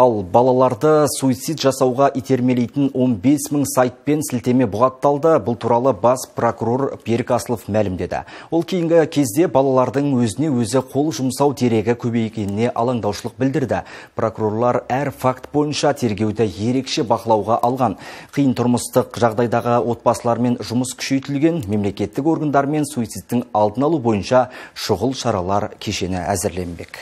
Ал балаларды суицид жасауға итермелейтін 15 мың сайтпен сілтеме бұғатталды. Бұл туралы бас прокурор Берік Асылов мәлімдеді. Ол кейінгі кезде балалардың өзіне өзі қол жұмсау терегі көбейгеніне алаңдаушылық білдірді. Прокурорлар әр факт бойынша тергеуді ерекше бақылауға алған. Қиын тұрмыстық жағдайдағы отбасылармен жұмыс күшейтілген мемлекеттік органдармен суицидтің алдын алу бойынша шұғыл шаралар кешені әзірленбек